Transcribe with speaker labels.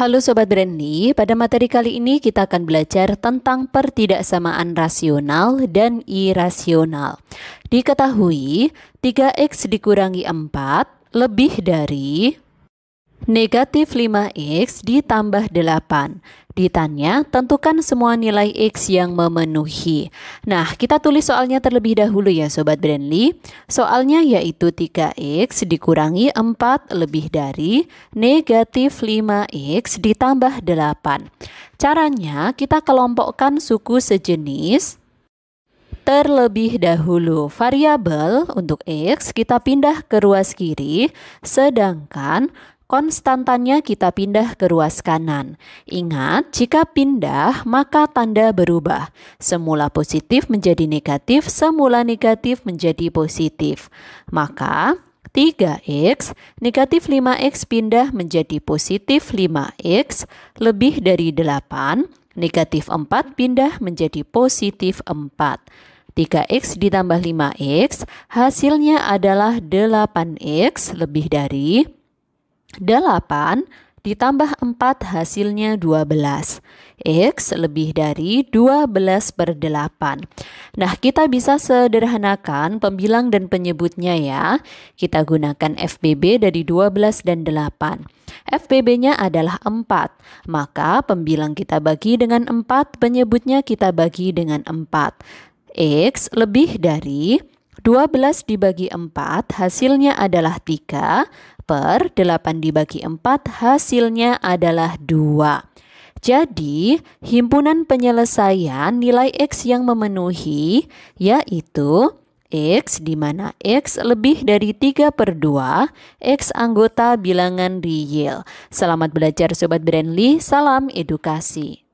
Speaker 1: Halo Sobat Brandly, pada materi kali ini kita akan belajar tentang pertidaksamaan rasional dan irasional. Diketahui, 3x dikurangi 4 lebih dari Negatif 5x ditambah 8. Ditanya, tentukan semua nilai X yang memenuhi. Nah, kita tulis soalnya terlebih dahulu ya Sobat Brandly. Soalnya yaitu 3X dikurangi 4 lebih dari negatif 5X ditambah 8. Caranya, kita kelompokkan suku sejenis Terlebih dahulu, variabel untuk x kita pindah ke ruas kiri, sedangkan konstantannya kita pindah ke ruas kanan. Ingat, jika pindah maka tanda berubah. Semula positif menjadi negatif, semula negatif menjadi positif. Maka 3x, negatif 5x pindah menjadi positif 5x, lebih dari 8, negatif 4 pindah menjadi positif 4. 3x ditambah 5x, hasilnya adalah 8x lebih dari 8 ditambah 4 hasilnya 12. X lebih dari 12 per 8. Nah, kita bisa sederhanakan pembilang dan penyebutnya ya. Kita gunakan FBB dari 12 dan 8. FBB-nya adalah 4. Maka pembilang kita bagi dengan 4, penyebutnya kita bagi dengan 4. X lebih dari 12 dibagi 4 hasilnya adalah 3 per 8 dibagi 4 hasilnya adalah 2. Jadi, himpunan penyelesaian nilai X yang memenuhi yaitu X di mana X lebih dari 3 per 2, X anggota bilangan real. Selamat belajar Sobat Brandly, salam edukasi.